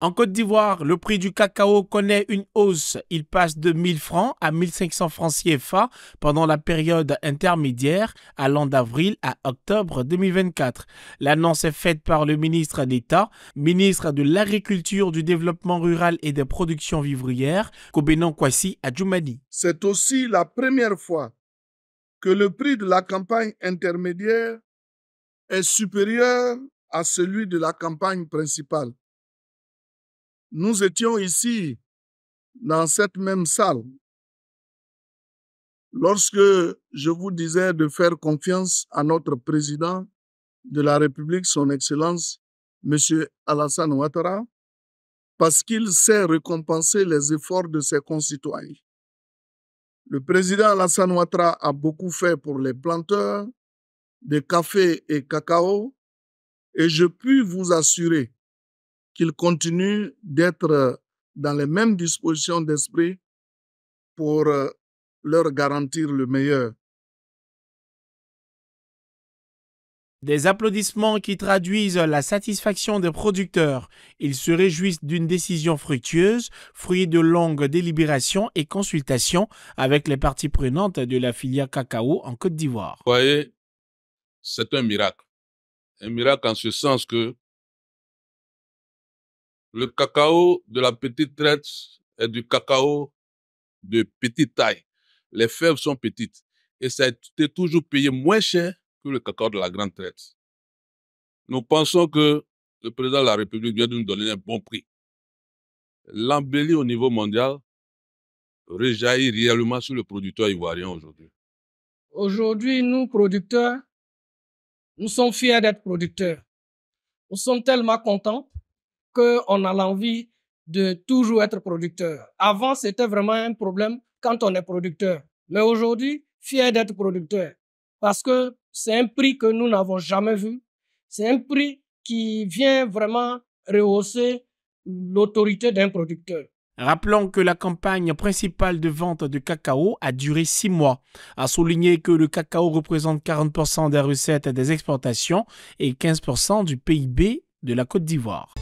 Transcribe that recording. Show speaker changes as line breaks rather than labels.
En Côte d'Ivoire, le prix du cacao connaît une hausse. Il passe de 1000 francs à 1500 francs CFA pendant la période intermédiaire allant d'avril à octobre 2024. L'annonce est faite par le ministre d'État, ministre de l'Agriculture, du Développement rural et des productions vivrières, Kobénon Kwasi Adjoumani. C'est
aussi la première fois que le prix de la campagne intermédiaire est supérieur à celui de la campagne principale nous étions ici, dans cette même salle, lorsque je vous disais de faire confiance à notre président de la République, son Excellence, M. Alassane Ouattara, parce qu'il sait récompenser les efforts de ses concitoyens. Le président Alassane Ouattara a beaucoup fait pour les planteurs de café et cacao, et je puis vous assurer qu'ils continuent d'être euh, dans les mêmes dispositions d'esprit pour euh,
leur garantir le meilleur. Des applaudissements qui traduisent la satisfaction des producteurs. Ils se réjouissent d'une décision fructueuse, fruit de longues délibérations et consultations avec les parties prenantes de la filière cacao en Côte d'Ivoire.
Vous voyez, c'est un miracle. Un miracle en ce sens que le cacao de la petite traite est du cacao de petite taille. Les fèves sont petites et ça a été toujours payé moins cher que le cacao de la grande traite. Nous pensons que le président de la République vient de nous donner un bon prix. L'embellie au niveau mondial rejaillit réellement sur le producteur ivoirien aujourd'hui.
Aujourd'hui, nous, producteurs, nous sommes fiers d'être producteurs. Nous sommes tellement contents on a l'envie de toujours être producteur. Avant, c'était vraiment un problème quand on est producteur. Mais aujourd'hui, fier d'être producteur. Parce que c'est un prix que nous n'avons jamais vu. C'est un prix qui vient vraiment rehausser l'autorité d'un producteur. Rappelons que la campagne principale de vente de cacao
a duré six mois. A souligner que le cacao représente 40% des recettes des exportations et 15% du PIB de la Côte d'Ivoire.